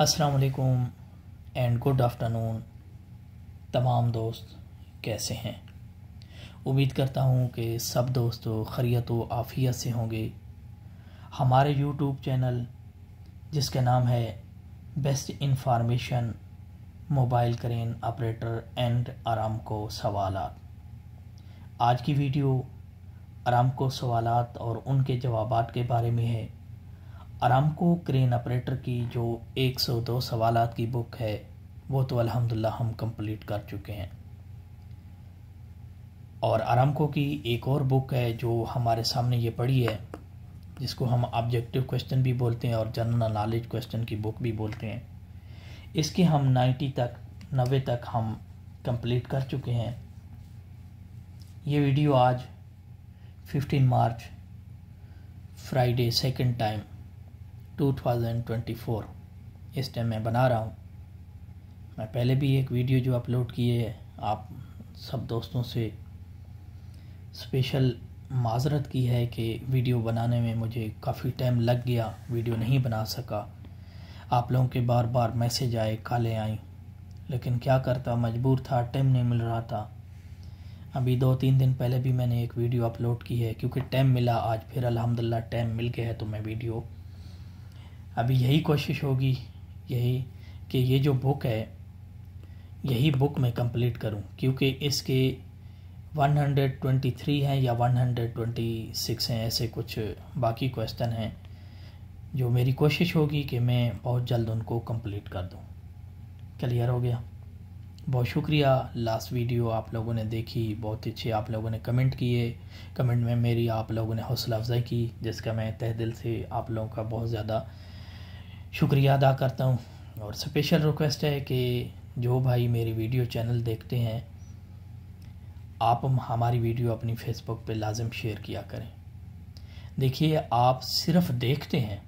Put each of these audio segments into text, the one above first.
असलकुम and good afternoon तमाम दोस्त कैसे हैं उम्मीद करता हूँ कि सब दोस्तों खरीत व आफियत से होंगे हमारे यूट्यूब चैनल जिसका नाम है best information mobile crane operator and आराम को सवाल आज की वीडियो आराम को सवालत और उनके जवाब के बारे में है आरामको क्रेन ऑपरेटर की जो 102 सवालात की बुक है वो तो अल्हम्दुलिल्लाह हम कंप्लीट कर चुके हैं और आरामको की एक और बुक है जो हमारे सामने ये पड़ी है जिसको हम ऑब्जेक्टिव क्वेश्चन भी बोलते हैं और जनरल नॉलेज क्वेश्चन की बुक भी बोलते हैं इसके हम 90 तक नबे तक हम कंप्लीट कर चुके हैं ये वीडियो आज 15 मार्च फ्राइडे सेकेंड टाइम 2024 इस टाइम मैं बना रहा हूँ मैं पहले भी एक वीडियो जो अपलोड की है आप सब दोस्तों से स्पेशल माजरत की है कि वीडियो बनाने में मुझे काफ़ी टाइम लग गया वीडियो नहीं बना सका आप लोगों के बार बार मैसेज आए काले आई लेकिन क्या करता मजबूर था टाइम नहीं मिल रहा था अभी दो तीन दिन पहले भी मैंने एक वीडियो अपलोड की है क्योंकि टाइम मिला आज फिर अल्हम्दुलिल्लाह टाइम मिल गया है तो मैं वीडियो अभी यही कोशिश होगी यही कि ये जो बुक है यही बुक मैं कंप्लीट करूं क्योंकि इसके 123 हैं या 126 हैं ऐसे कुछ बाकी क्वेश्चन हैं जो मेरी कोशिश होगी कि मैं बहुत जल्द उनको कंप्लीट कर दूं क्लियर हो गया बहुत शुक्रिया लास्ट वीडियो आप लोगों ने देखी बहुत अच्छे आप लोगों ने कमेंट किए कमेंट में मेरी आप लोगों ने हौसला अफजाई की जिसका मैं तह दिल से आप लोगों का बहुत ज़्यादा शुक्रिया अदा करता हूँ और स्पेशल रिक्वेस्ट है कि जो भाई मेरी वीडियो चैनल देखते हैं आप हमारी वीडियो अपनी फेसबुक पे लाजम शेयर किया करें देखिए आप सिर्फ देखते हैं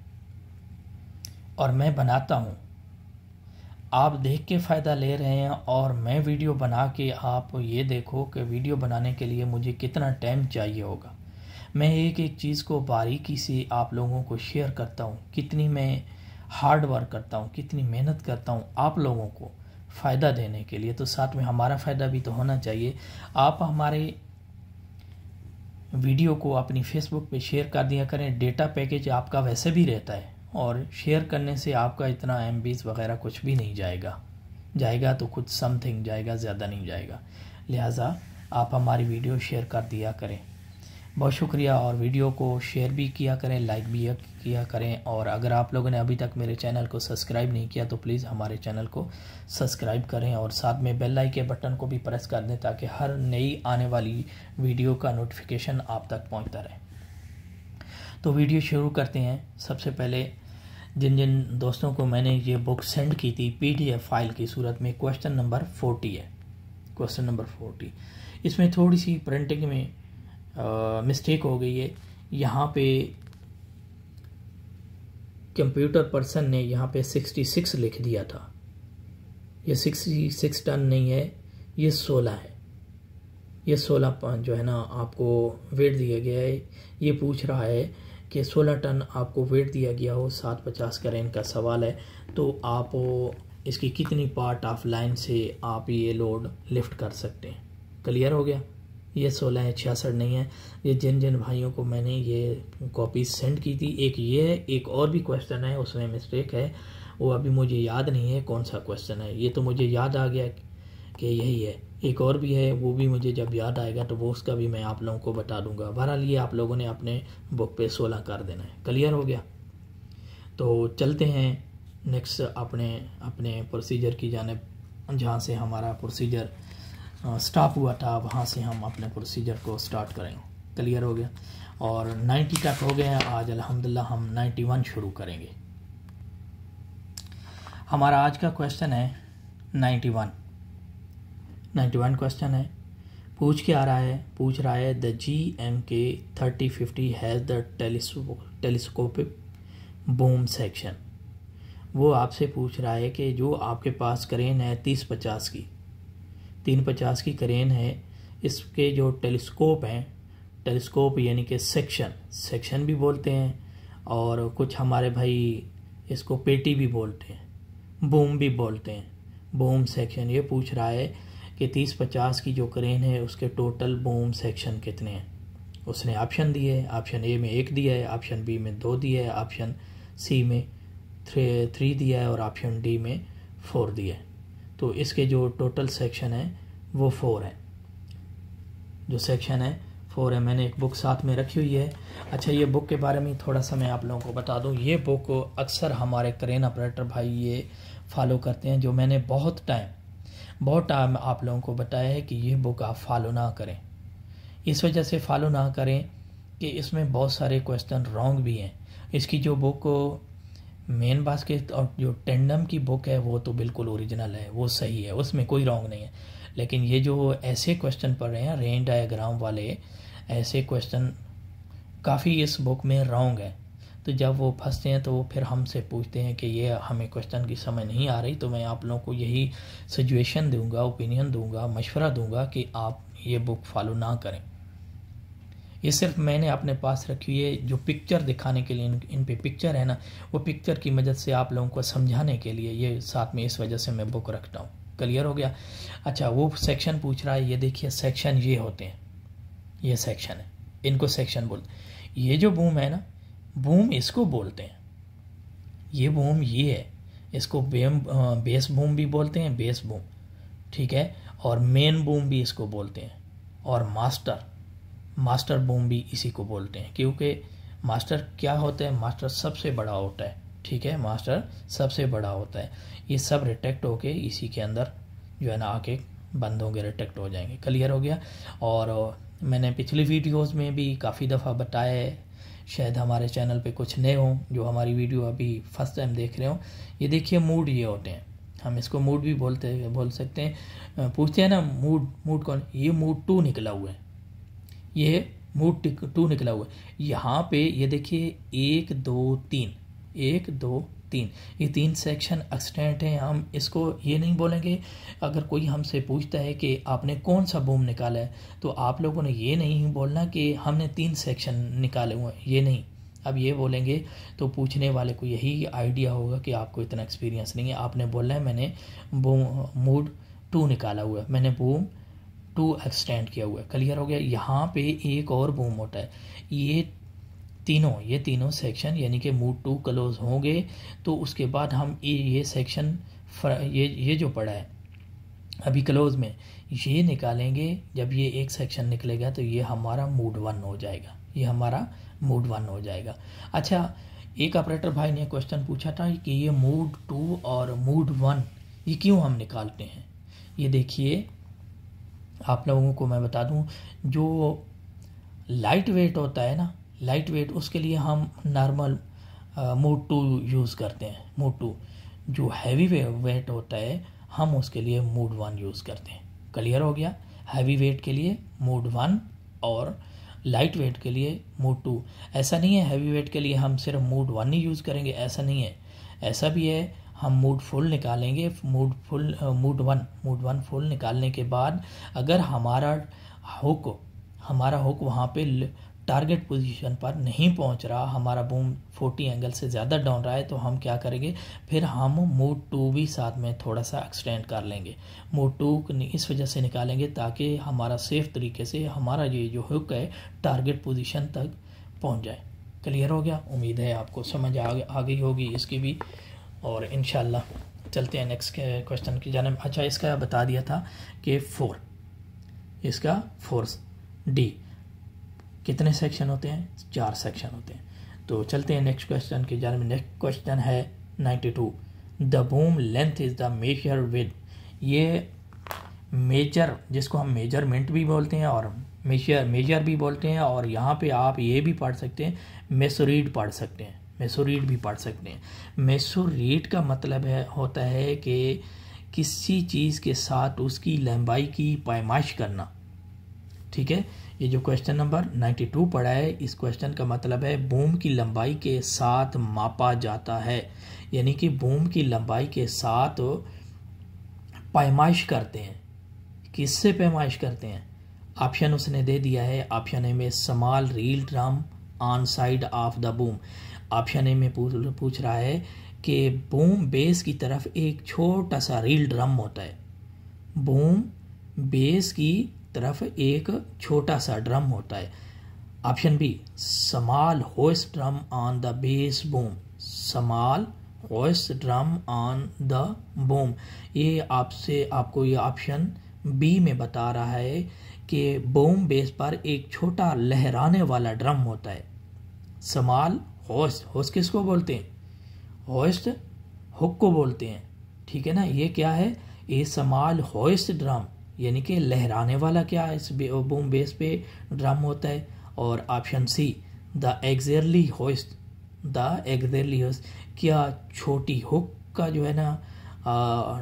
और मैं बनाता हूँ आप देख के फ़ायदा ले रहे हैं और मैं वीडियो बना के आप ये देखो कि वीडियो बनाने के लिए मुझे कितना टाइम चाहिए होगा मैं एक एक चीज़ को बारीकी से आप लोगों को शेयर करता हूँ कितनी मैं हार्ड वर्क करता हूँ कितनी मेहनत करता हूँ आप लोगों को फ़ायदा देने के लिए तो साथ में हमारा फ़ायदा भी तो होना चाहिए आप हमारे वीडियो को अपनी फेसबुक पे शेयर कर दिया करें डेटा पैकेज आपका वैसे भी रहता है और शेयर करने से आपका इतना एम वगैरह कुछ भी नहीं जाएगा जाएगा तो कुछ समथिंग जाएगा ज़्यादा नहीं जाएगा लिहाजा आप हमारी वीडियो शेयर कर दिया करें बहुत शुक्रिया और वीडियो को शेयर भी किया करें लाइक भी किया करें और अगर आप लोगों ने अभी तक मेरे चैनल को सब्सक्राइब नहीं किया तो प्लीज़ हमारे चैनल को सब्सक्राइब करें और साथ में बेल लाइक के बटन को भी प्रेस कर दें ताकि हर नई आने वाली वीडियो का नोटिफिकेशन आप तक पहुंचता रहे तो वीडियो शुरू करते हैं सबसे पहले जिन जिन दोस्तों को मैंने ये बुक सेंड की थी पी फाइल की सूरत में क्वेश्चन नंबर फोर्टी है क्वेश्चन नंबर फोर्टी इसमें थोड़ी सी प्रिंटिंग में मिस्टेक हो गई है यहाँ पे कंप्यूटर पर्सन ने यहाँ पे 66 लिख दिया था ये 66 टन नहीं है ये 16 है ये 16 जो है ना आपको वेट दिया गया है ये पूछ रहा है कि 16 टन आपको वेट दिया गया हो सात पचास का रेन का सवाल है तो आप इसकी कितनी पार्ट ऑफ लाइन से आप ये लोड लिफ्ट कर सकते हैं क्लियर हो गया ये सोलह है छियासठ नहीं है ये जिन जिन भाइयों को मैंने ये कॉपी सेंड की थी एक ये है एक और भी क्वेश्चन है उसमें मिस्टेक है वो अभी मुझे याद नहीं है कौन सा क्वेश्चन है ये तो मुझे याद आ गया कि यही है एक और भी है वो भी मुझे जब याद आएगा तो वो उसका भी मैं आप लोगों को बता दूंगा बहरहाल ये आप लोगों ने अपने बुक पे सोलह कर देना है क्लियर हो गया तो चलते हैं नेक्स्ट अपने अपने प्रोसीजर की जानब जहाँ से हमारा प्रोसीजर स्टॉप हुआ था वहाँ से हम अपने प्रोसीजर को स्टार्ट करेंगे क्लियर हो गया और 90 तक हो गया आज अल्हम्दुलिल्लाह हम 91 शुरू करेंगे हमारा आज का क्वेश्चन है 91 91 क्वेश्चन है पूछ के आ रहा है पूछ रहा है the G M K thirty fifty has the telescopic boom section वो आपसे पूछ रहा है कि जो आपके पास क्रेन है तीस पचास की तीन पचास की करेन है इसके जो टेलीस्कोप हैं टेलीस्कोप यानी कि सेक्शन सेक्शन भी बोलते हैं और कुछ हमारे भाई इसको पेटी भी बोलते हैं बूम भी बोलते हैं बूम सेक्शन ये पूछ रहा है कि तीस पचास की जो करेन है उसके टोटल बूम सेक्शन कितने हैं उसने ऑप्शन दिए ऑप्शन ए में एक दिया है ऑप्शन बी में दो दिया है ऑप्शन सी में थ्री थ्री दिया है और ऑप्शन डी में फोर दिया है तो इसके जो टोटल सेक्शन हैं वो फोर हैं जो सेक्शन है फोर है मैंने एक बुक साथ में रखी हुई है अच्छा ये बुक के बारे में थोड़ा सा मैं आप लोगों को बता दूं ये बुक अक्सर हमारे करेन ऑपरेटर भाई ये फॉलो करते हैं जो मैंने बहुत टाइम बहुत टाइम आप लोगों को बताया है कि ये बुक आप फॉलो ना करें इस वजह से फॉलो ना करें कि इसमें बहुत सारे क्वेश्चन रॉन्ग भी हैं इसकी जो बुक मेन बास्केट और जो टेंडम की बुक है वो तो बिल्कुल ओरिजिनल है वो सही है उसमें कोई रॉन्ग नहीं है लेकिन ये जो ऐसे क्वेश्चन पढ़ रहे हैं रेन डायग्राम वाले ऐसे क्वेश्चन काफ़ी इस बुक में रॉन्ग है तो जब वो फंसते हैं तो वो फिर हमसे पूछते हैं कि ये हमें क्वेश्चन की समझ नहीं आ रही तो मैं आप लोगों को यही सिचुएशन दूंगा ओपिनियन दूंगा मशवरा दूंगा कि आप ये बुक फॉलो ना करें ये सिर्फ मैंने अपने पास रखी हुई है जो पिक्चर दिखाने के लिए इन, इन पे पिक्चर है ना वो पिक्चर की मदद से आप लोगों को समझाने के लिए ये साथ में इस वजह से मैं बुक रखता हूँ क्लियर हो गया अच्छा वो सेक्शन पूछ रहा है ये देखिए सेक्शन ये होते हैं ये सेक्शन है इनको सेक्शन बोलते ये जो बूम है ना बूम इसको बोलते हैं ये बूम ये है इसको बेम बेस बूम भी बोलते हैं बेस बूम ठीक है और मेन बूम भी इसको बोलते हैं और मास्टर मास्टर बूम भी इसी को बोलते हैं क्योंकि मास्टर क्या होता है मास्टर सबसे बड़ा होता है ठीक है मास्टर सबसे बड़ा होता है ये सब रिटेक्ट होके इसी के अंदर जो है ना आके बंद होंगे रिटेक्ट हो जाएंगे क्लियर हो गया और मैंने पिछली वीडियोस में भी काफ़ी दफ़ा बताया है शायद हमारे चैनल पे कुछ नए हों जो हमारी वीडियो अभी फर्स्ट टाइम देख रहे हों ये देखिए मूड ये होते हैं हम इसको मूड भी बोलते बोल सकते हैं पूछते हैं ना मूड मूड कौन ये मूड टू निकला हुआ है ये मूड टिक टू निकला हुआ है यहाँ पे ये देखिए एक दो तीन एक दो तीन ये तीन सेक्शन एक्सटेंट हैं हम इसको ये नहीं बोलेंगे अगर कोई हमसे पूछता है कि आपने कौन सा बूम निकाला है तो आप लोगों ने ये नहीं बोलना कि हमने तीन सेक्शन निकाले हुए हैं ये नहीं अब ये बोलेंगे तो पूछने वाले को यही आइडिया होगा कि आपको इतना एक्सपीरियंस नहीं है आपने बोला है मैंने बूम मूड टू निकाला हुआ है मैंने बूम टू एक्सटेंड किया हुआ है क्लियर हो गया यहाँ पे एक और बूम होता है ये तीनों ये तीनों सेक्शन यानी कि मूड टू क्लोज होंगे तो उसके बाद हम ये ये सेक्शन ये ये जो पड़ा है अभी क्लोज में ये निकालेंगे जब ये एक सेक्शन निकलेगा तो ये हमारा मूड वन हो जाएगा ये हमारा मूड वन हो जाएगा अच्छा एक ऑपरेटर भाई ने क्वेश्चन पूछा था कि ये मूड टू और मूड वन ये क्यों हम निकालते हैं ये देखिए आप लोगों को मैं बता दूं जो लाइट वेट होता है ना लाइट वेट उसके लिए हम नॉर्मल मोड टू यूज़ करते हैं मोड टू जो हैवी वेट होता है हम उसके लिए मोड वन यूज़ करते हैं क्लियर हो गया हैवी वेट के लिए मोड वन और लाइट वेट के लिए मोड टू ऐसा नहीं है हैवी वेट के लिए हम सिर्फ मोड वन ही यूज़ करेंगे ऐसा नहीं है ऐसा भी है हम मूड फुल निकालेंगे mode full mode one mode one full निकालने के बाद अगर हमारा हुक हमारा हुक वहाँ पे टारगेट पोजीशन पर नहीं पहुँच रहा हमारा बूम 40 एंगल से ज़्यादा डाउन रहा है तो हम क्या करेंगे फिर हम मूड टू भी साथ में थोड़ा सा एक्सटेंड कर लेंगे मूड टू इस वजह से निकालेंगे ताकि हमारा सेफ तरीके से हमारा ये जो हुक है टारगेट पोजिशन तक पहुँच जाए क्लियर हो गया उम्मीद है आपको समझ आ गई होगी इसकी भी और इन चलते हैं नेक्स्ट क्वेश्चन eh, की जाने अच्छा इसका बता दिया था कि फोर इसका फोर्स डी कितने सेक्शन होते हैं चार सेक्शन होते हैं तो चलते हैं नेक्स्ट क्वेश्चन की जाने नेक्स्ट क्वेश्चन है ninety two the boom length is the measure with ये मेजर जिसको हम मेजरमेंट भी बोलते हैं और मेजर मेजर भी बोलते हैं और यहाँ पे आप ये भी पढ़ सकते हैं मेसरीड पढ़ सकते हैं मेसोरीट भी पढ़ सकते हैं मेसोरीट का मतलब है होता है कि किसी चीज़ के साथ उसकी लंबाई की पैमाइश करना ठीक है ये जो क्वेश्चन नंबर 92 पढ़ा है इस क्वेश्चन का मतलब है बूम की लंबाई के साथ मापा जाता है यानी कि बूम की लंबाई के साथ पैमाइश करते हैं किससे पैमाइश करते हैं ऑप्शन उसने दे दिया है ऑप्शन ए में small reel drum on side of the boom option A में पूछ पूछ रहा है कि बूम बेस की तरफ एक छोटा सा रील ड्रम होता है बूम बेस की तरफ एक छोटा सा ड्रम होता है option B small hose drum on the base boom small hose drum on the boom ये आपसे आपको ये ऑप्शन बी में बता रहा है कि बूम बेस पर एक छोटा लहराने वाला ड्रम होता है समाल होस्ट होस्ट किसको बोलते हैं होस्ट हुक को बोलते हैं ठीक है ना ये क्या है ए समाल होस्ट ड्रम यानी कि लहराने वाला क्या है इस बे, बूम बेस पे ड्रम होता है और option C the auxiliary hoist the auxiliary hoist क्या छोटी हुक का जो है ना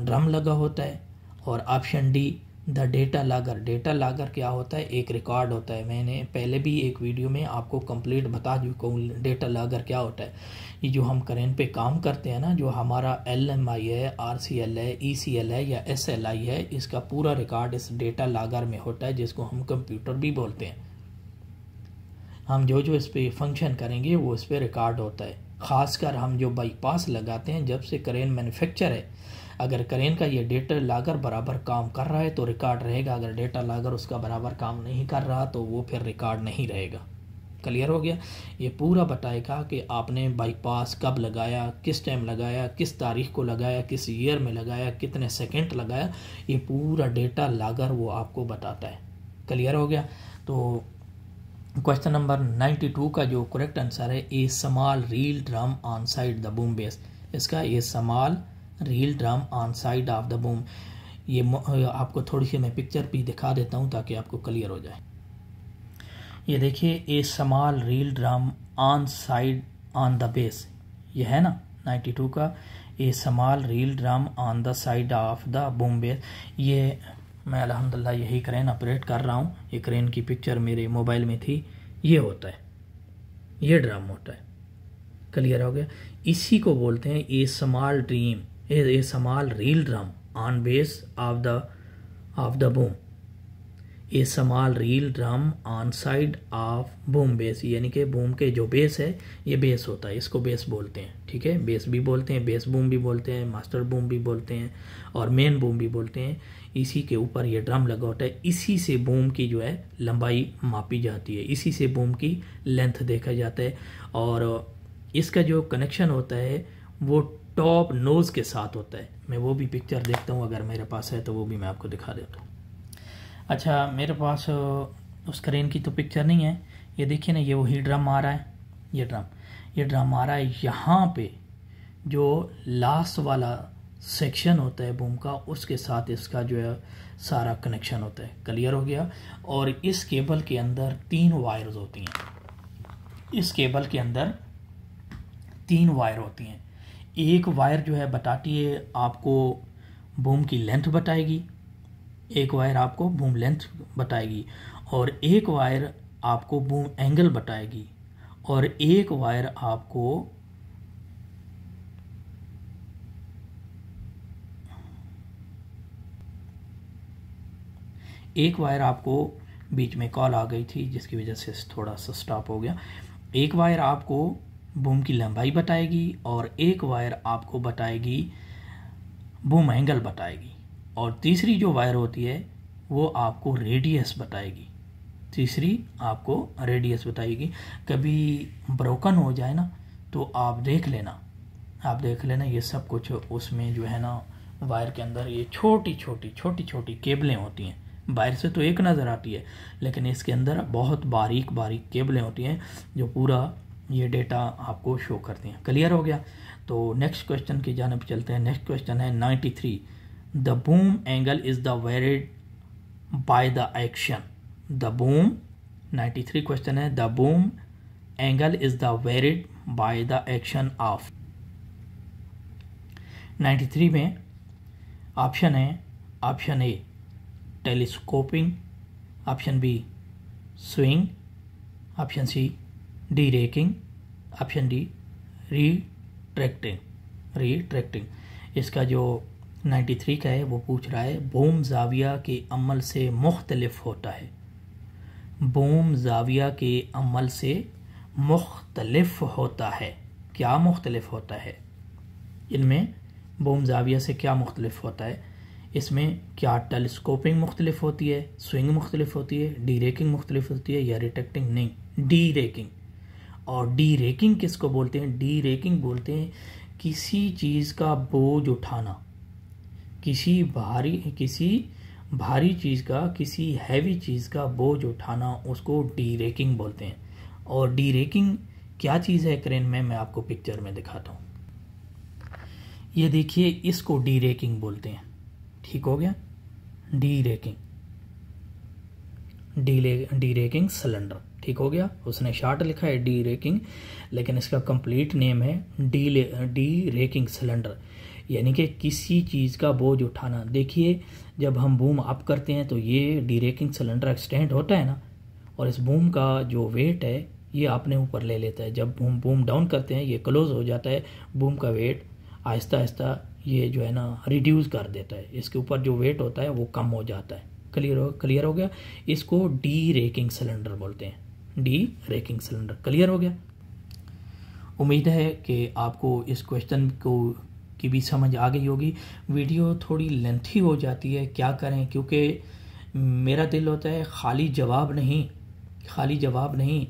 ड्रम लगा होता है और option D the data logger data logger क्या होता है एक रिकॉर्ड होता है मैंने पहले भी एक वीडियो में आपको कंप्लीट बता चुका हूँ डेटा लागर क्या होता है ये जो हम करेंट पे काम करते हैं ना जो हमारा एल एम आई है आर सी एल है ई सी एल है या एस एल आई है इसका पूरा रिकॉर्ड इस डेटा लागर में होता है जिसको हम कंप्यूटर भी बोलते हैं हम जो जो इस पर फंक्शन करेंगे वो इस पर रिकॉर्ड होता है ख़ासकर हम जो बाईपास लगाते हैं जब से करेंट मैन्युफैक्चर है अगर करेन का ये डेटा लागर बराबर काम कर रहा है तो रिकॉर्ड रहेगा अगर डेटा लागर उसका बराबर काम नहीं कर रहा तो वो फिर रिकॉर्ड नहीं रहेगा क्लियर हो गया ये पूरा बताएगा कि आपने बाईपास कब लगाया किस टाइम लगाया किस तारीख को लगाया किस ईयर में लगाया कितने सेकेंड लगाया ये पूरा डेटा लागर वो आपको बताता है क्लियर हो गया तो क्वेश्चन नंबर 92 का जो करेक्ट आंसर है A small reel drum on side the boom base इसका A small reel drum on side of the boom ये आपको थोड़ी सी मैं पिक्चर भी दिखा देता हूँ ताकि आपको क्लियर हो जाए ये देखिए A small reel drum on side on the base ये है ना 92 का A small reel drum on the side of the boom base ये मैं अलहमदिल्ला यही क्रेन ऑपरेट कर रहा हूँ ये क्रेन की पिक्चर मेरे मोबाइल में थी ये होता है ये ड्रम होता है क्लियर हो गया इसी को बोलते हैं A small drum is a small reel drum on base of the of the boom a small real drum on side of boom bass यानी कि बूम के जो बेस है ये बेस होता है इसको बेस बोलते हैं ठीक है बेस भी बोलते हैं बेस बूम भी बोलते हैं मास्टर बूम भी बोलते हैं और मेन बूम भी बोलते हैं इसी के ऊपर ये ड्रम लगा होता है इसी से बूम की जो है लंबाई मापी जाती है इसी से बूम की लेंथ देखा जाता है और इसका जो कनेक्शन होता है वो टॉप नोज़ के साथ होता है मैं वो भी पिक्चर देखता हूँ अगर मेरे पास है तो वो भी मैं आपको दिखा देता हूँ अच्छा मेरे पास उस क्रेन की तो पिक्चर नहीं है ये देखिए ना ये वही ड्रम आ रहा है ये ड्रम ये ड्रम आ रहा है यहाँ पे जो लास्ट वाला सेक्शन होता है बूम का उसके साथ इसका जो है सारा कनेक्शन होता है क्लियर हो गया और इस केबल के अंदर तीन वायर्स होती हैं इस केबल के अंदर तीन वायर होती हैं एक वायर जो है बताती है आपको बूम की लेंथ बताएगी एक वायर आपको बूम लेंथ बताएगी और एक वायर आपको बूम एंगल बताएगी और एक वायर आपको एक वायर आपको बीच में कॉल आ गई थी जिसकी वजह से थोड़ा सा स्टॉप हो गया एक वायर आपको बूम की लंबाई बताएगी और एक वायर आपको बताएगी बूम एंगल बताएगी और तीसरी जो वायर होती है वो आपको रेडियस बताएगी तीसरी आपको रेडियस बताएगी कभी ब्रोकन हो जाए ना तो आप देख लेना आप देख लेना ये सब कुछ उसमें जो है ना वायर के अंदर ये छोटी छोटी छोटी छोटी केबलें होती हैं बाहर से तो एक नज़र आती है लेकिन इसके अंदर बहुत बारीक बारीक केबलें होती हैं जो पूरा ये डेटा आपको शो करते हैं क्लियर हो गया तो नेक्स्ट क्वेश्चन की जानब चलते हैं नेक्स्ट क्वेश्चन है ninety three the boom angle is the varied by the action the boom ninety three question है the boom angle is the varied by the action of ninety three में option है option A telescoping option B swing option C derricking option D retracting इसका जो 93 का है वो पूछ रहा है बोम जाविया के अमल से मुख्तलफ होता है बोम जाविया के अमल से मुख्तलफ होता है क्या मुख्तलफ होता है इनमें बोम जाविया से क्या मुख्तलफ होता है इसमें क्या टेलीस्कोपिंग मुख्तलिफ होती है स्विंग मुख्तलिफ होती है डी रेकिंग मुख्तलिफ होती है या रिटेक्टिंग नहीं डी रेकिंग और डी रेकिंग किसको बोलते हैं डी रेकिंग बोलते हैं किसी चीज़ का बोझ उठाना किसी भारी किसी भारी चीज़ का किसी हैवी चीज़ का बोझ उठाना उसको डी रेकिंग बोलते हैं और डी रेकिंग क्या चीज़ है क्रेन में मैं आपको पिक्चर में दिखाता हूँ ये देखिए इसको डी रेकिंग बोलते हैं ठीक हो गया derricking derricking cylinder ठीक हो गया उसने शार्ट लिखा है डी रेकिंग लेकिन इसका कंप्लीट नेम है डी डी रेकिंग सिलेंडर यानी कि किसी चीज़ का बोझ उठाना देखिए जब हम बूम अप करते हैं तो ये डी रेकिंग सिलेंडर एक्सटेंड होता है ना और इस बूम का जो वेट है ये आपने ऊपर ले लेता है जब बूम बूम डाउन करते हैं ये क्लोज हो जाता है बूम का वेट आहिस्ता आहिस्ता ये जो है ना रिड्यूस कर देता है इसके ऊपर जो वेट होता है वो कम हो जाता है क्लियर हो क्लियर हो गया इसको डी रेकिंग सिलेंडर बोलते हैं डी रेकिंग सिलेंडर क्लियर हो गया उम्मीद है कि आपको इस क्वेश्चन को की भी समझ आ गई होगी वीडियो थोड़ी लेंथी हो जाती है क्या करें क्योंकि मेरा दिल होता है खाली जवाब नहीं खाली जवाब नहीं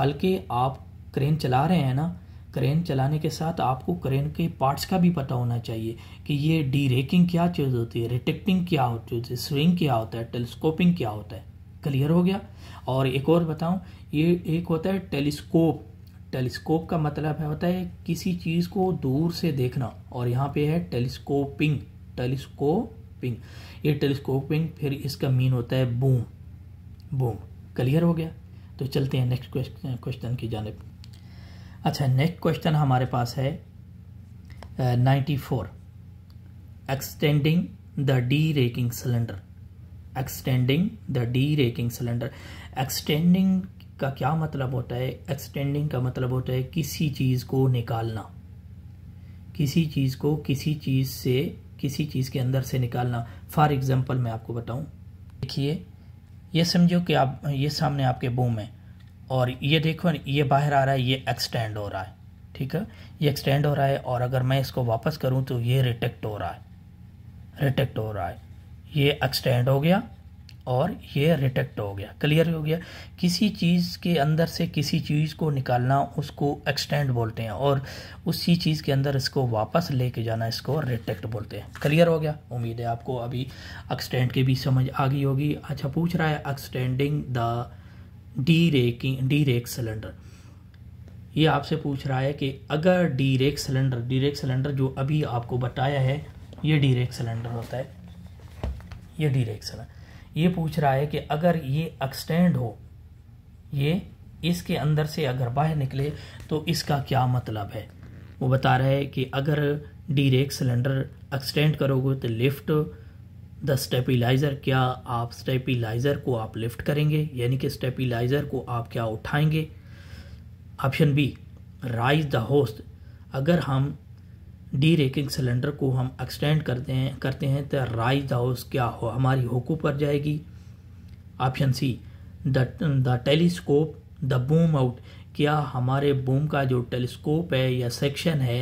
बल्कि आप क्रेन चला रहे हैं ना क्रेन चलाने के साथ आपको क्रेन के पार्ट्स का भी पता होना चाहिए कि ये डी रेकिंग क्या चीज़ होती है रिटेक्टिंग क्या होती है स्विंग क्या होता है टेलीस्कोपिंग क्या होता है क्लियर हो गया और एक और बताऊं ये एक होता है टेलीस्कोप टेलीस्कोप का मतलब है होता है किसी चीज़ को दूर से देखना और यहाँ पे है टेलीस्कोपिंग टेलीस्कोपिंग ये टेलीस्कोपिंग फिर इसका मीन होता है बूम बूम क्लियर हो गया तो चलते हैं नेक्स्ट क्वेश्चन क्वेश्चन की जानब अच्छा नेक्स्ट क्वेश्चन हमारे पास है ninety four extending the derricking cylinder extending the derricking cylinder extending का क्या मतलब होता है एक्सटेंडिंग का मतलब होता है किसी चीज़ को निकालना किसी चीज़ को किसी चीज़ से किसी चीज़ के अंदर से निकालना फॉर एग्ज़ाम्पल मैं आपको बताऊं देखिए ये समझो कि आप ये सामने आपके बूम है और ये देखो ये बाहर आ रहा है ये एक्सटेंड हो रहा है ठीक है ये एक्सटेंड हो रहा है और अगर मैं इसको वापस करूँ तो ये रिटेक्ट हो रहा है रिटेक्ट हो रहा है ये एक्सटेंड हो गया और ये रिटेक्ट हो गया क्लियर हो गया किसी चीज़ के अंदर से किसी चीज़ को निकालना उसको एक्सटेंड बोलते हैं और उसी चीज़ के अंदर इसको वापस लेके जाना इसको रिटेक्ट बोलते हैं क्लियर हो गया उम्मीद है आपको अभी एक्सटेंड के भी समझ आ गई होगी अच्छा पूछ रहा है extending the derricking derrick cylinder ये आपसे पूछ रहा है कि अगर derrick cylinder derrick cylinder जो अभी आपको बताया है ये डी रेक सिलेंडर होता है ये डी रेक सिलेंडर ये पूछ रहा है कि अगर ये एक्सटेंड हो ये इसके अंदर से अगर बाहर निकले तो इसका क्या मतलब है वो बता रहा है कि अगर डीरेक सिलेंडर एक्सटेंड करोगे तो लिफ्ट द स्टेपिलाइज़र क्या आप स्टेपिलाइज़र को आप लिफ्ट करेंगे यानी कि स्टेपिलाइज़र को आप क्या उठाएंगे option B raise the hoist अगर हम डी रेकिंग सिलेंडर को हम एक्सटेंड करते हैं करते हैं तो राइज द हाउस क्या हो हमारी होको पर जाएगी option C the telescope the boom out क्या हमारे बूम का जो टेलीस्कोप है या सेक्शन है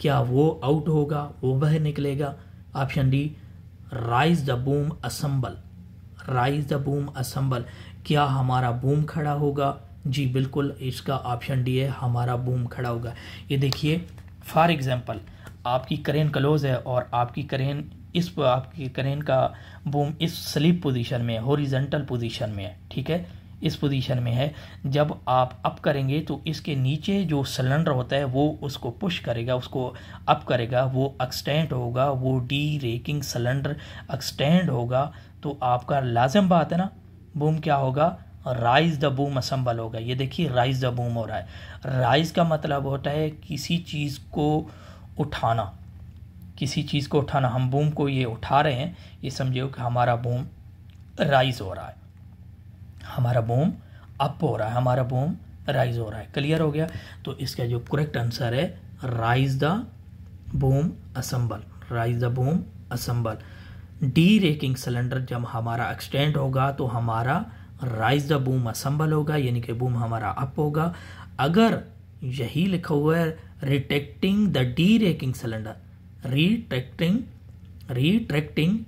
क्या वो आउट होगा वो बह निकलेगा option D raise the boom assembly raise the boom assembly क्या हमारा बूम खड़ा होगा जी बिल्कुल इसका ऑप्शन डी है हमारा बूम खड़ा होगा ये देखिए फॉर एग्जाम्पल आपकी करेन क्लोज है और आपकी करेन इस आपकी करेन का बूम इस स्लीप पोजीशन में है हॉरिजेंटल पोजीशन में है ठीक है इस पोजीशन में है जब आप अप करेंगे तो इसके नीचे जो सिलेंडर होता है वो उसको पुश करेगा उसको अप करेगा वो एक्सटेंड होगा वो डी रेकिंग सिलेंडर एक्सटेंड होगा तो आपका लाजम बात है ना बूम क्या होगा राइज द बूम असम्बल होगा ये देखिए राइज द बूम हो रहा है राइज का मतलब होता है किसी चीज़ को उठाना किसी चीज़ को उठाना हम बूम को ये उठा रहे हैं ये समझिए कि हमारा बूम राइज हो रहा है हमारा बूम अप हो रहा है हमारा बूम राइज हो रहा है क्लियर हो गया तो इसका जो करेक्ट आंसर है raise the boom assembly raise the boom assembly derricking cylinder जब हमारा एक्सटेंड होगा तो हमारा राइज द बूम असम्बल होगा यानी कि बूम हमारा अप होगा अगर यही लिखा हुआ है retracting the deraking cylinder retracting retracting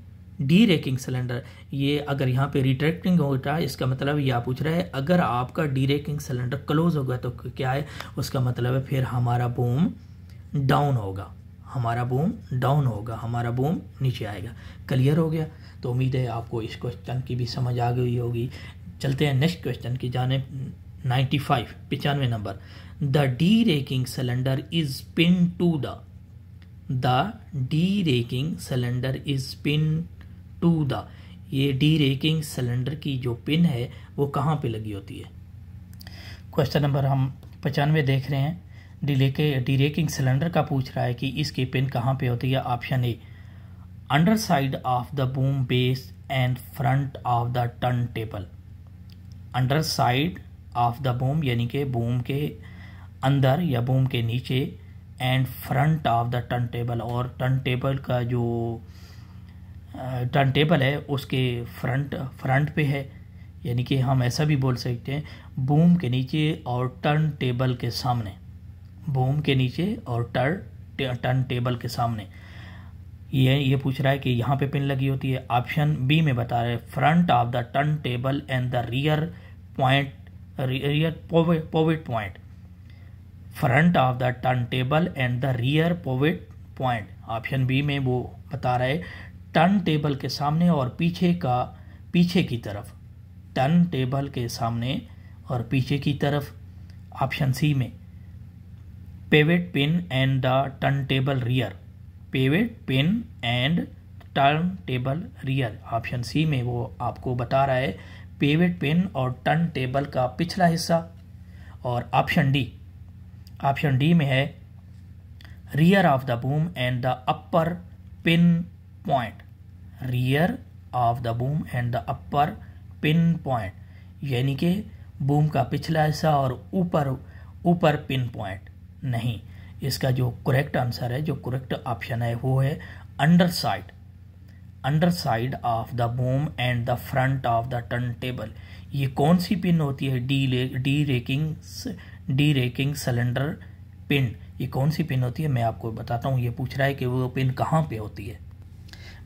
raking cylinder ये अगर यहाँ पे रिट्रैक्टिंग होता है इसका मतलब यह पूछ रहा है अगर आपका रेकिंग सिलेंडर क्लोज होगा तो क्या है उसका मतलब है फिर हमारा बूम डाउन होगा हमारा बूम डाउन होगा हमारा बूम नीचे आएगा क्लियर हो गया तो उम्मीद है आपको इस क्वेश्चन की भी समझ आ गई होगी चलते हैं नेक्स्ट क्वेश्चन की जाने नाइन्टी फाइव पचानवे number the derricking cylinder is pin to the the derricking cylinder is pin to the ये डी रेकिंग सिलेंडर की जो पिन है वो कहाँ पे लगी होती है क्वेश्चन नंबर हम पचानवे देख रहे हैं डी के डी रेकिंग सिलेंडर का पूछ रहा है कि इसकी पिन कहाँ पे होती है option A under side of the boom base and front of the turntable under side of the boom यानी कि बूम के अंदर या बूम के नीचे and front of the turntable और टर्न टेबल का जो टर्न टेबल है उसके फ्रंट फ्रंट पे है यानी कि हम ऐसा भी बोल सकते हैं बूम के नीचे और टर्न टेबल के सामने बूम के नीचे और टर् टर्न टेबल के सामने ये ये पूछ रहा है कि यहाँ पे पिन लगी होती है ऑप्शन बी में बता रहे हैं front of the turntable and the rear point rear pivot point front of the turntable and the rear pivot point option B में वो बता रहे टर्न टेबल के सामने और पीछे का पीछे की तरफ टर्न टेबल के सामने और पीछे की तरफ ऑप्शन सी में pivot pin and the turntable rear pivot pin and turntable rear option C में वो आपको बता रहा है पेवेट पिन और टर्न टेबल का पिछला हिस्सा और ऑप्शन डी ऑप्शन डी में है rear of the boom and the upper pin point rear of the boom and the upper pin point यानी कि बूम का पिछला हिस्सा और ऊपर ऊपर पिन पॉइंट नहीं इसका जो करेक्ट आंसर है जो करेक्ट ऑप्शन है वो है under side of the boom and the front of the turntable ये कौन सी पिन होती है डी ले derricking derricking cylinder pin ये कौन सी पिन होती है मैं आपको बताता हूँ ये पूछ रहा है कि वो पिन कहाँ पे होती है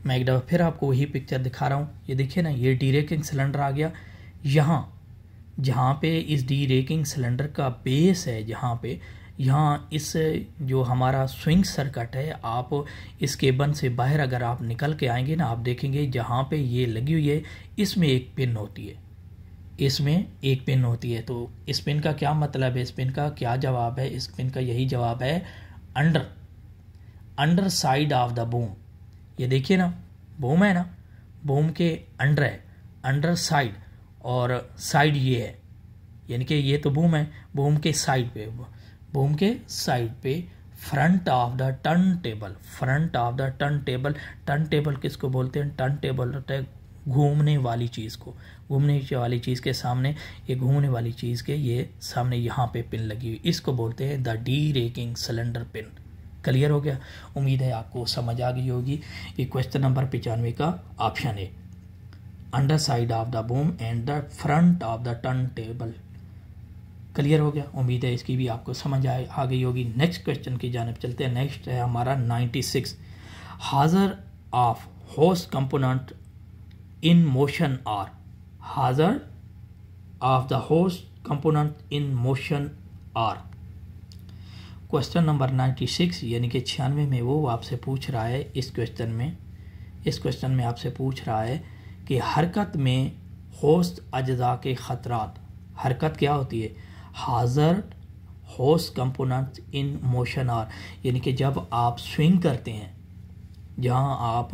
मैं एक दफ़ा फिर आपको वही पिक्चर दिखा रहा हूँ ये देखिए ना ये डी रेकिंग सिलेंडर आ गया यहाँ जहाँ पे इस डी रेकिंग सिलेंडर का बेस है जहाँ पे यहाँ इस जो हमारा स्विंग सर्कट है आप इस केबन से बाहर अगर आप निकल के आएंगे ना आप देखेंगे जहाँ पे ये लगी हुई है इसमें एक पिन होती है इसमें एक पिन होती है तो इस पिन का क्या मतलब है इस पिन का क्या जवाब है इस पिन का यही जवाब है under under side of the boom ये देखिए ना बूम है ना बूम के अंडर है अंडर साइड और साइड ये है यानी कि ये तो बूम है बूम के साइड पे बूम के साइड पे front of the turntable front of the turntable turntable किसको बोलते हैं टर्न टेबल होता है घूमने वाली चीज़ को घूमने वाली चीज़ के सामने ये घूमने वाली चीज़ के ये सामने यहाँ पे पिन लगी हुई इसको बोलते हैं the derricking cylinder pin clear हो गया उम्मीद है आपको समझ आ गई होगी ये क्वेश्चन नंबर पचानवे का ऑप्शन है under side of the boom and the front of the turntable clear हो गया उम्मीद है इसकी भी आपको समझ आ, आ गई होगी नेक्स्ट क्वेश्चन की जानब चलते हैं नेक्स्ट है हमारा 96 hazard of hoist component in motion are hazard of the hoist component in motion are question number 96 यानी कि छियानवे में वो आपसे पूछ रहा है इस क्वेश्चन में इस क्वेश्चन में आपसे पूछ रहा है कि हरकत में होस्ट अजदा के ख़तरात हरकत क्या होती है हाज़र होस कंपोनेंट्स इन मोशन आर यानी कि जब आप स्विंग करते हैं जहाँ आप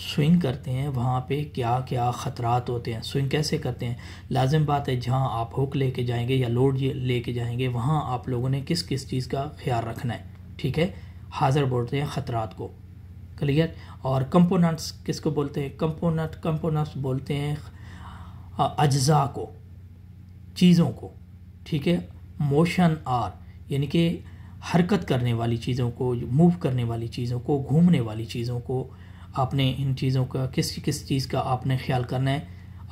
स्विंग करते हैं वहाँ पे क्या क्या ख़तरात होते हैं स्विंग कैसे करते हैं लाजम बात है जहाँ आप हुक लेके जाएंगे या लोड लेके जाएंगे वहाँ आप लोगों ने किस किस चीज़ का ख्याल रखना है ठीक है हाजिर बोलते हैं ख़तरात को क्लियर और कंपोनेंट्स किसको बोलते हैं कंपोनेंट कंपोनेंट्स बोलते हैं अज्जा को चीज़ों को ठीक है मोशन आर यानी कि हरकत करने वाली चीज़ों को मूव करने वाली चीज़ों को घूमने वाली चीज़ों को आपने इन चीज़ों का किस किस चीज़ का आपने ख्याल करना है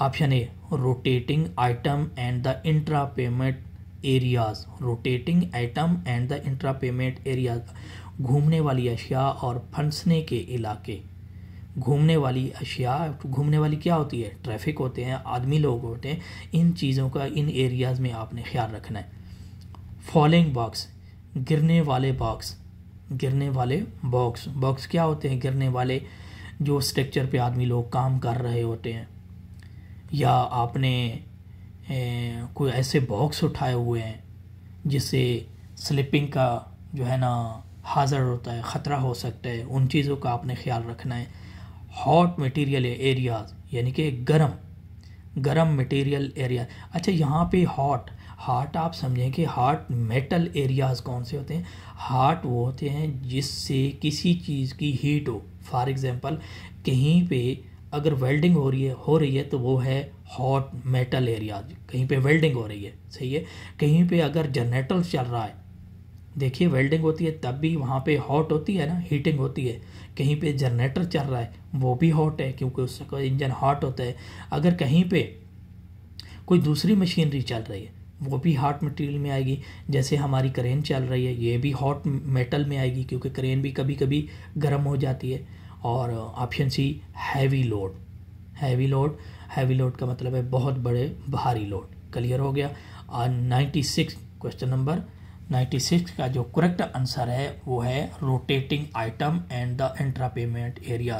option A rotating item and the entrapment areas rotating item and the entrapment areas घूमने वाली अशिया और फंसने के इलाके घूमने वाली अशिया घूमने वाली क्या होती है ट्रैफिक होते हैं आदमी लोग होते हैं इन चीज़ों का इन एरियाज़ में आपने ख्याल रखना है फॉलिंग बॉक्स गिरने वाले बॉक्स गिरने वाले बॉक्स बॉक्स क्या होते हैं गिरने वाले जो स्ट्रक्चर पे आदमी लोग काम कर रहे होते हैं या आपने ए, कोई ऐसे बॉक्स उठाए हुए हैं जिससे स्लिपिंग का जो है ना हाज़र होता है ख़तरा हो सकता है उन चीज़ों का आपने ख्याल रखना है हॉट मटेरियल एरियाज यानी कि गर्म गर्म मटेरियल एरिया अच्छा यहाँ पे हॉट हार्ट आप समझें कि हार्ट मेटल एरियाज़ कौन से होते हैं हार्ट वो होते हैं जिससे किसी चीज़ की हीट हो फॉर एग्ज़ाम्पल कहीं पे अगर वेल्डिंग हो रही है हो रही है तो वो है हॉट मेटल एरियाज कहीं पे वेल्डिंग हो रही है सही है कहीं पे अगर जनरेटर चल रहा है देखिए वेल्डिंग होती है तब भी वहाँ पे हॉट होती है ना हीटिंग होती है कहीं पे जनरेटर चल रहा है वो भी हॉट है क्योंकि उसका इंजन हॉट होता है अगर कहीं पे कोई दूसरी मशीनरी चल रही है वो भी हॉट मटेरियल में आएगी जैसे हमारी करेन चल रही है ये भी हॉट मेटल में आएगी क्योंकि करेन भी कभी कभी गर्म हो जाती है और option C heavy load heavy load heavy load का मतलब है बहुत बड़े भारी लोड क्लियर हो गया ninety six question number ninety six का जो करेक्ट आंसर है वो है rotating item and the entrapment area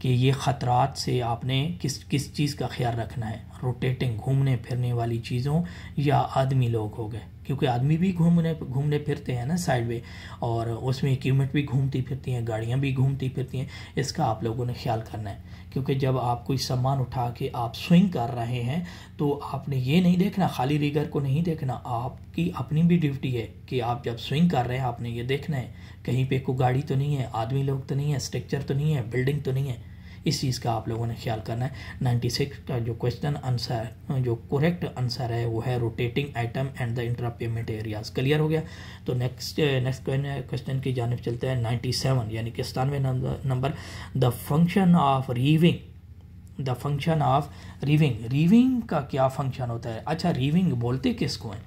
कि ये ख़तरात से आपने किस किस चीज़ का ख्याल रखना है रोटेटिंग घूमने फिरने वाली चीज़ों या आदमी लोग हो गए क्योंकि आदमी भी घूमने घूमने फिरते हैं ना साइड में और उसमें इक्विपमेंट भी घूमती फिरती हैं गाड़ियाँ भी घूमती फिरती हैं इसका आप लोगों ने ख्याल करना है क्योंकि जब आप कोई सामान उठा के आप स्विंग कर रहे हैं तो आपने ये नहीं देखना खाली रीगर को नहीं देखना आपकी अपनी भी ड्यूटी है कि आप जब स्विंग कर रहे हैं आपने ये देखना है कहीं पे कोई गाड़ी तो नहीं है आदमी लोग तो नहीं है स्ट्रक्चर तो नहीं है बिल्डिंग तो नहीं है इस चीज़ का आप लोगों ने ख्याल करना है नाइन्टी सिक्स का जो क्वेश्चन आंसर जो करेक्ट आंसर है वो है rotating item and the entrapment areas clear हो गया तो नेक्स्ट नेक्स्ट क्वेश्चन की जानब चलते हैं नाइन्टी सेवन यानी कि सतानवे number the function of reeving the function of reeving reeving का क्या फंक्शन होता है अच्छा रीविंग बोलते किसको हैं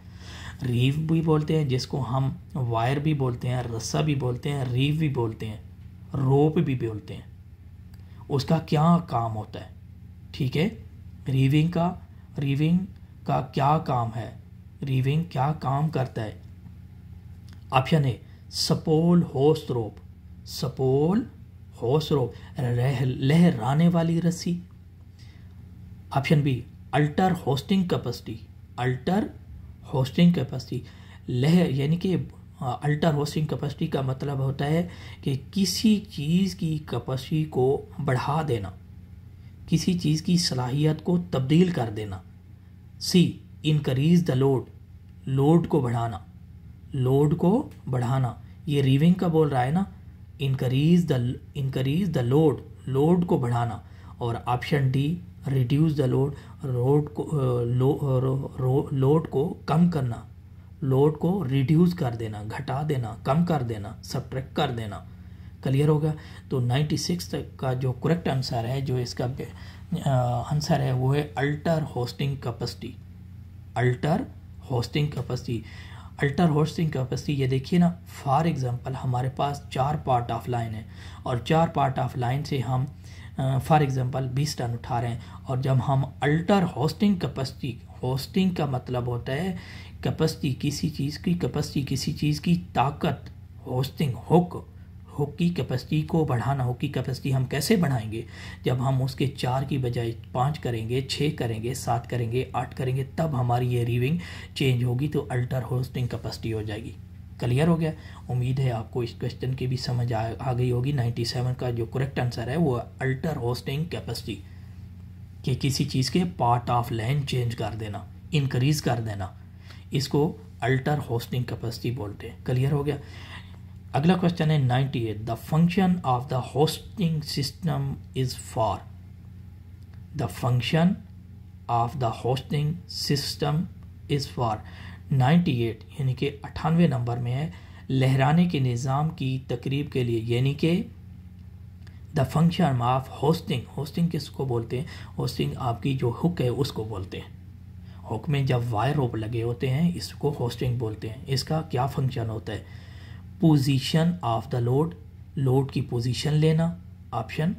रीव भी बोलते हैं जिसको हम वायर भी बोलते हैं रस्सा भी बोलते हैं रीव भी बोलते हैं रोप भी बोलते हैं उसका क्या काम होता है ठीक है रीविंग का रीविंग का क्या काम है रीविंग क्या काम करता है ऑप्शन ए सपोल होस रोप सपोल होस रोप लहराने वाली रस्सी option B alter hoisting capacity alter hoisting capacity लह यानी कि अल्टर होस्टिंग कैपेसिटी का मतलब होता है कि किसी चीज़ की कैपेसिटी को बढ़ा देना किसी चीज़ की सलाहियत को तब्दील कर देना C increase the load load को बढ़ाना लोड को बढ़ाना ये रीविंग का बोल रहा है ना increase the increase the load load को बढ़ाना और option D reduce the load रोड को लो, लो, लो, लोड को कम करना लोड को रिड्यूस कर देना घटा देना कम कर देना सब्ट्रैक्ट कर देना क्लियर होगा तो 96 का जो करेक्ट आंसर है जो इसका आंसर है वो है alter hoisting capacity alter hoisting capacity alter hoisting capacity ये देखिए ना फॉर एग्जांपल हमारे पास चार पार्ट ऑफ लाइन है और चार पार्ट ऑफ लाइन से हम फॉर एग्ज़ाम्पल बीस टन उठा रहे हैं और जब हम अल्टर होस्टिंग कैपेसिटी होस्टिंग का मतलब होता है कैपेसिटी किसी चीज़ की कैपेसिटी किसी चीज़ की ताकत होस्टिंग हुक हुक की कैपेसिटी को बढ़ाना हुक की कैपेसिटी हम कैसे बढ़ाएंगे जब हम उसके चार की बजाय पाँच करेंगे छः करेंगे सात करेंगे आठ करेंगे तब हमारी ये रीविंग चेंज होगी तो अल्टर होस्टिंग कैपेसिटी हो जाएगी क्लियर हो गया उम्मीद है आपको इस क्वेश्चन की भी समझ आ, आ गई होगी 97 का जो करेक्ट आंसर है वो अल्टर होस्टिंग कैपेसिटी कि किसी चीज़ के पार्ट ऑफ लैंड चेंज कर देना इंक्रीज़ कर देना इसको अल्टर होस्टिंग कैपेसिटी बोलते हैं क्लियर हो गया अगला क्वेश्चन है ninety eight the function of the hoisting system is for the function of the hoisting system is for ninety eight यानी कि अठानवे नंबर में है लहराने के निज़ाम की तकरीब के लिए यानी कि the function of hoisting hoisting किसको बोलते हैं होस्टिंग आपकी जो हुक है उसको बोलते हैं हुक में जब वायर रोप लगे होते हैं इसको होस्टिंग बोलते हैं इसका क्या फंक्शन होता है position of the load load की पोजीशन लेना option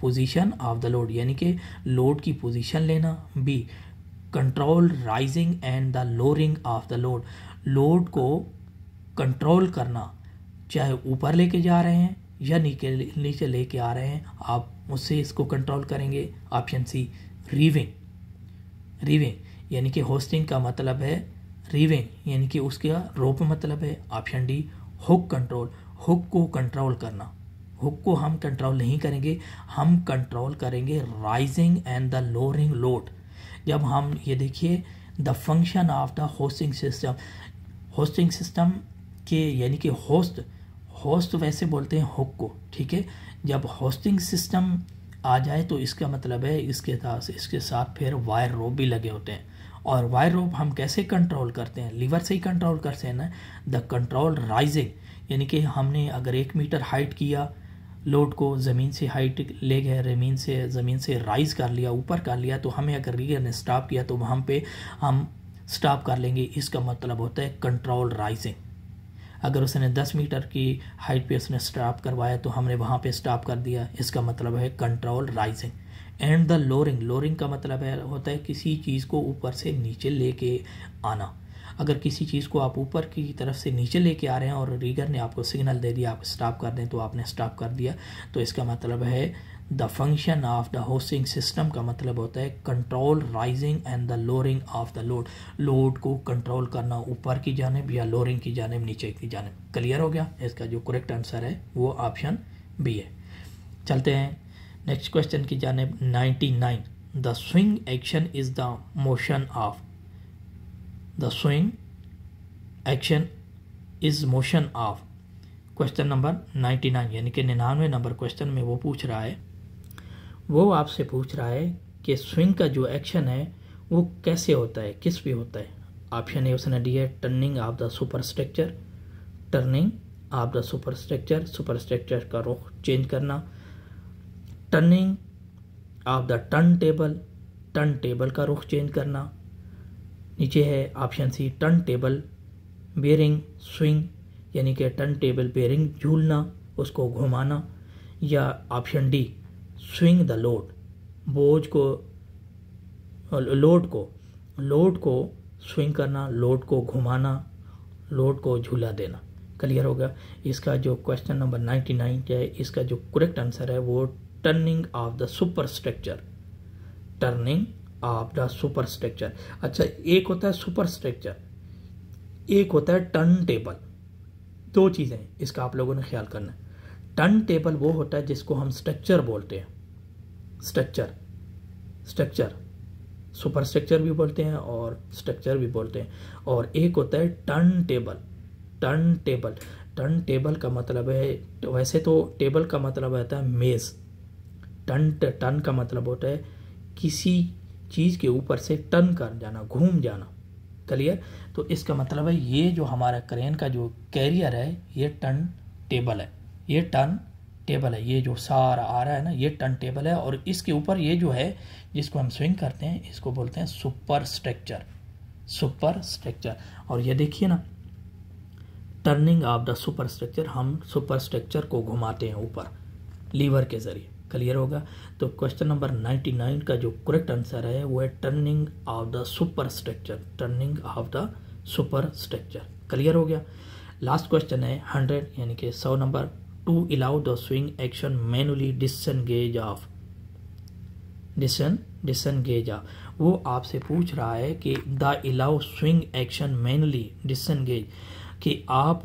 position of the load यानी कि लोड की पोजीशन लेना B control raising and the lowering of the load load को कंट्रोल करना चाहे ऊपर लेके जा रहे हैं या नीचे नीचे लेके आ रहे हैं आप उससे इसको कंट्रोल करेंगे ऑप्शन सी रीविंग रीविंग यानी कि होस्टिंग का मतलब है रिविंग यानी कि उसका रोप मतलब है option D hook control hook को कंट्रोल करना हुक को हम कंट्रोल नहीं करेंगे हम कंट्रोल करेंगे raising and the lowering load जब हम ये देखिए the function of the hoisting system hoisting system के यानी कि होस्ट होस्ट वैसे बोलते हैं हुक को ठीक है जब होस्टिंग सिस्टम आ जाए तो इसका मतलब है इसके साथ इसके साथ फिर वायर रोप भी लगे होते हैं और वायर रोप हम कैसे कंट्रोल करते हैं लीवर से ही कंट्रोल करते हैं ना द कंट्रोल राइजिंग यानी कि हमने अगर एक मीटर हाइट किया लोड को ज़मीन से हाइट ले गए ज़मीन से ज़मीन से राइज़ कर लिया ऊपर कर लिया तो हमें अगर रियर स्टॉप किया तो वहाँ पे हम स्टॉप कर लेंगे इसका मतलब होता है कंट्रोल राइजिंग अगर उसने 10 मीटर की हाइट पे उसने स्टॉप करवाया तो हमने वहाँ पे स्टॉप कर दिया इसका मतलब है control raising and the lowering lowering का मतलब है होता है किसी चीज़ को ऊपर से नीचे लेके आना अगर किसी चीज़ को आप ऊपर की तरफ से नीचे लेके आ रहे हैं और रीगर ने आपको सिग्नल दे दिया आप स्टॉप कर दें तो आपने स्टॉप कर दिया तो इसका मतलब है the function of the hoisting system का मतलब होता है control raising and the lowering of the load load को कंट्रोल करना ऊपर की जानब या लोरिंग की जानब नीचे की जानब क्लियर हो गया इसका जो करेक्ट आंसर है वो ऑप्शन बी है चलते हैं नेक्स्ट क्वेश्चन की जाने ninety nine the swing action is the motion of the swing action is motion of question number ninety nine यानी कि निन्यानवे नंबर क्वेश्चन में वो पूछ रहा है वो आपसे पूछ रहा है कि स्विंग का जो एक्शन है वो कैसे होता है किस भी होता है ऑप्शन ए उसने डी है turning of the super structure turning of the super superstructure superstructure का रुख चेंज करना turning of the turntable turntable का रुख चेंज करना नीचे है option C turntable bearing swing यानी कि टर्न टेबल बेरिंग झूलना उसको घुमाना या option D swing the load बोझ को लोड को लोड को स्विंग करना लोड को घुमाना लोड को झूला देना क्लियर हो गया इसका जो क्वेश्चन नंबर नाइन्टी नाइन है इसका जो करेक्ट आंसर है वो turning of the super structure turning of the super superstructure अच्छा एक होता है सुपर स्ट्रक्चर एक होता है टर्न टेबल दो चीज़ें इसका आप लोगों ने ख्याल करना है टर्न टेबल वो होता है जिसको हम स्ट्रक्चर बोलते हैं स्ट्रक्चर स्ट्रक्चर सुपर स्ट्रक्चर भी बोलते हैं और स्ट्रक्चर भी बोलते हैं और एक होता है turntable turntable turntable का मतलब है तो वैसे तो टेबल का मतलब रहता है मेज़ टंट टन का मतलब होता है किसी चीज़ के ऊपर से टन कर जाना घूम जाना क्लियर तो इसका मतलब है ये जो हमारा क्रेन का जो कैरियर है ये टन टेबल है ये टन टेबल है ये जो सारा आ रहा है ना ये टन टेबल है और इसके ऊपर ये जो है जिसको हम स्विंग करते हैं इसको बोलते हैं सुपर स्ट्रक्चर सुपर स्ट्रक्चर और ये देखिए ना turning of the super superstructure हम सुपर स्ट्रक्चर को घुमाते हैं ऊपर लीवर के ज़रिए क्लियर होगा तो क्वेश्चन नंबर 99 का जो करेक्ट आंसर है वो है turning of the super structure turning of the super structure clear हो गया लास्ट क्वेश्चन है हंड्रेड यानी कि सौ number to allow the swing action manually disengage of disengage disengage of वो आपसे पूछ रहा है कि the allow swing action manually disengage कि आप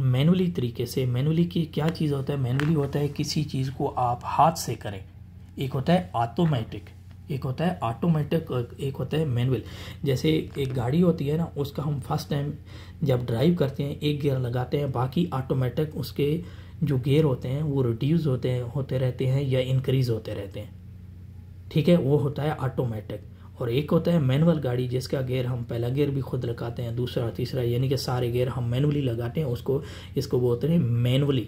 मैनुअली तरीके से मैनुअली की क्या चीज़ होता है मैनुअली होता है किसी चीज़ को आप हाथ से करें एक होता है ऑटोमेटिक एक होता है ऑटोमेटिक एक होता है मैनुअल जैसे एक गाड़ी होती है ना उसका हम फर्स्ट टाइम जब ड्राइव करते हैं एक गियर लगाते हैं बाकी ऑटोमेटिक उसके जो गियर होते हैं वो रिड्यूस होते हैं होते रहते हैं या इंक्रीज़ होते रहते हैं ठीक है वो होता है ऑटोमेटिक और एक होता है मैनुअल गाड़ी जिसका गेयर हम पहला गेयर भी खुद लगाते हैं दूसरा तीसरा यानी कि सारे गेयर हम मैनुअली लगाते हैं उसको इसको बोलते हैं मैनुअली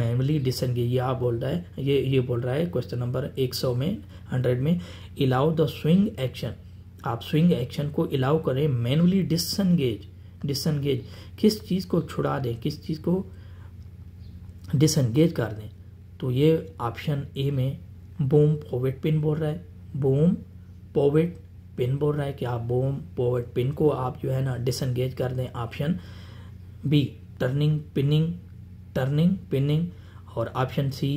मैनुअली डिसंगेज यह बोल रहा है ये ये बोल रहा है क्वेश्चन नंबर एक सौ में हंड्रेड में अलाउ द स्विंग एक्शन आप स्विंग एक्शन को अलाउ करें मैनुअली डिसनगेज डिसंगेज किस चीज़ को छुड़ा दें किस चीज़ को डिसंगेज कर दें तो ये ऑप्शन ए में बूम फॉरवर्ड पिन बोल रहा है बूम पोविट पिन बोल रहा है कि आप बोम पोविट पिन को आप जो है ना डिसंगेज कर दें option B turning pinning turning pinning और option C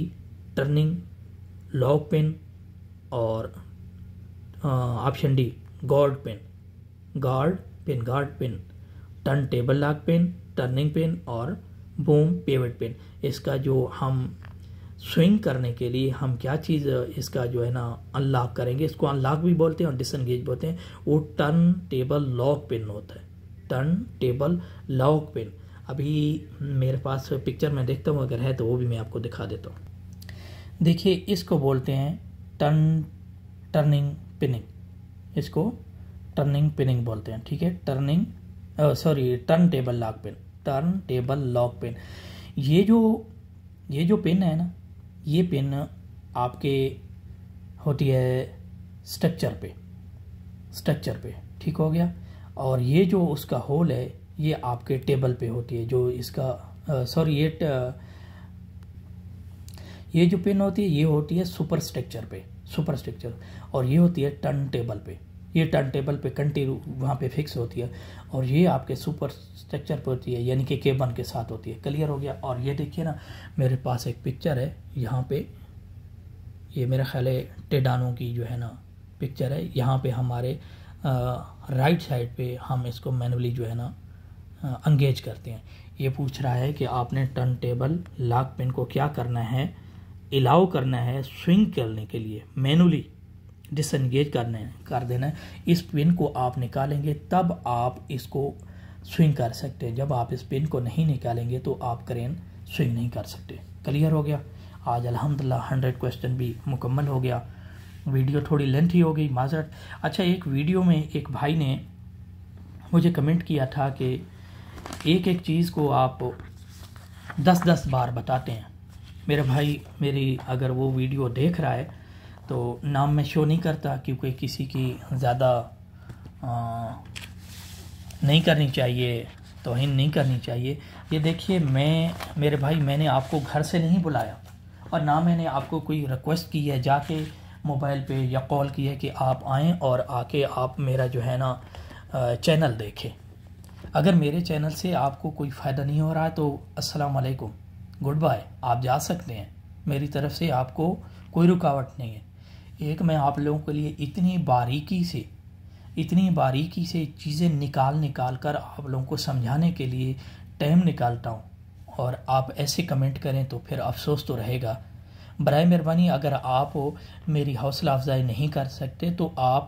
turning lock pin और option D guard pin guard pin guard pin turn table lock pin turning pin और बूम पेवेट पिन इसका जो हम स्विंग करने के लिए हम क्या चीज़ इसका जो है ना अनलॉक करेंगे इसको अनलॉक भी बोलते हैं और डिसंगेज बोलते हैं वो टर्न टेबल लॉक पिन होता है टर्न टेबल लॉक पिन अभी मेरे पास पिक्चर में देखता हूँ अगर है तो वो भी मैं आपको दिखा देता हूँ देखिए इसको बोलते हैं टर्न टर्निंग पिनिंग इसको टर्निंग पिनिंग बोलते हैं ठीक है turning sorry turn table lock pin turn table lock pin ये जो ये जो पिन है ना ये पिन आपके होती है स्ट्रक्चर पे स्ट्रक्चर पे ठीक हो गया और ये जो उसका होल है ये आपके टेबल पे होती है जो इसका सॉरी ये ये जो पिन होती है ये होती है सुपर स्ट्रक्चर पे सुपर स्ट्रक्चर और ये होती है टर्न टेबल पे ये टर्न टेबल पे कंटिन्यू वहाँ पे फिक्स होती है और ये आपके सुपर स्ट्रक्चर पर होती है यानी कि केबन के साथ होती है क्लियर हो गया और ये देखिए ना मेरे पास एक पिक्चर है यहाँ पे ये मेरा ख्याल है टेडानों की जो है ना पिक्चर है यहाँ पे हमारे आ, राइट साइड पे हम इसको मैनुअली जो है ना अंगेज करते हैं ये पूछ रहा है कि आपने टर्न टेबल लाक पिन को क्या करना है अलाउ करना है स्विंग करने के लिए मैनुअली डिसंगेज करने कर देना है इस पिन को आप निकालेंगे तब आप इसको स्विंग कर सकते हैं जब आप इस पिन को नहीं निकालेंगे तो आप क्रेन स्विंग नहीं कर सकते क्लियर हो गया आज अलहमदिल्ला हंड्रेड क्वेश्चन भी मुकम्मल हो गया वीडियो थोड़ी लेंथी हो गई माजरत अच्छा एक वीडियो में एक भाई ने मुझे कमेंट किया था कि एक एक चीज़ को आप दस दस बार बताते हैं मेरा भाई मेरी अगर वो वीडियो देख रहा है तो नाम मैं शो नहीं करता क्योंकि किसी की ज़्यादा नहीं करनी चाहिए तोहन नहीं करनी चाहिए ये देखिए मैं मेरे भाई मैंने आपको घर से नहीं बुलाया और ना मैंने आपको कोई रिक्वेस्ट की है जाके मोबाइल पे या कॉल की है कि आप आएँ और आके आप मेरा जो है ना चैनल देखें अगर मेरे चैनल से आपको कोई फ़ायदा नहीं हो रहा है तो अस्सलाम वालेकुम गुड बाय आप जा सकते हैं मेरी तरफ से आपको कोई रुकावट नहीं है एक मैं आप लोगों के लिए इतनी बारीकी से इतनी बारीकी से चीज़ें निकाल निकाल कर आप लोगों को समझाने के लिए टाइम निकालता हूँ और आप ऐसे कमेंट करें तो फिर अफसोस तो रहेगा बर मेहरबानी अगर आप मेरी हौसला अफजाई नहीं कर सकते तो आप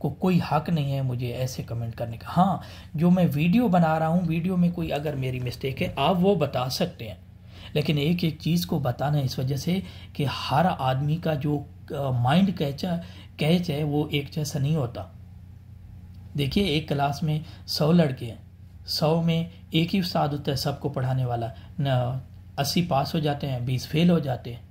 को कोई हक नहीं है मुझे ऐसे कमेंट करने का हाँ जो मैं वीडियो बना रहा हूँ वीडियो में कोई अगर मेरी मिस्टेक है आप वो बता सकते हैं लेकिन एक एक चीज़ को बताना इस वजह से कि हर आदमी का जो माइंड कैचा कैच है वो एक जैसा नहीं होता देखिए एक क्लास में सौ लड़के हैं सौ में एक ही उस्ताद होता है सबको पढ़ाने वाला न अस्सी पास हो जाते हैं बीस फेल हो जाते हैं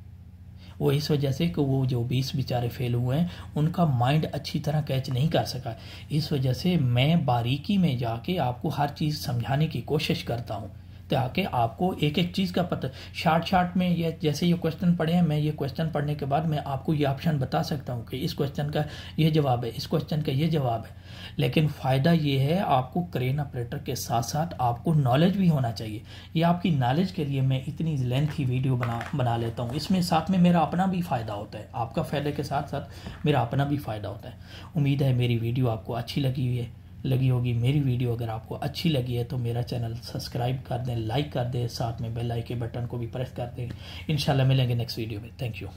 वो इस वजह से कि वो जो बीस बेचारे फेल हुए हैं उनका माइंड अच्छी तरह कैच नहीं कर सका इस वजह से मैं बारीकी में जाके आपको हर चीज़ समझाने की कोशिश करता हूँ ताकि आपको एक एक चीज़ का पता शार्ट शार्ट में ये जैसे ये क्वेश्चन पढ़े हैं मैं ये क्वेश्चन पढ़ने के बाद मैं आपको ये ऑप्शन बता सकता हूँ कि इस क्वेश्चन का ये जवाब है इस क्वेश्चन का ये जवाब है लेकिन फ़ायदा ये है आपको क्रेन ऑपरेटर के साथ साथ आपको नॉलेज भी होना चाहिए ये आपकी नॉलेज के लिए मैं इतनी लेंथी वीडियो बना बना लेता हूँ इसमें साथ में मेरा अपना भी फ़ायदा होता है आपका फ़ायदे के साथ साथ मेरा अपना भी फ़ायदा होता है उम्मीद है मेरी वीडियो आपको अच्छी लगी हुई है लगी होगी मेरी वीडियो अगर आपको अच्छी लगी है तो मेरा चैनल सब्सक्राइब कर दें लाइक कर दें साथ में बेल आइके बटन को भी प्रेस कर दें इंशाल्लाह मिलेंगे नेक्स्ट वीडियो में थैंक यू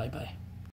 बाय बाय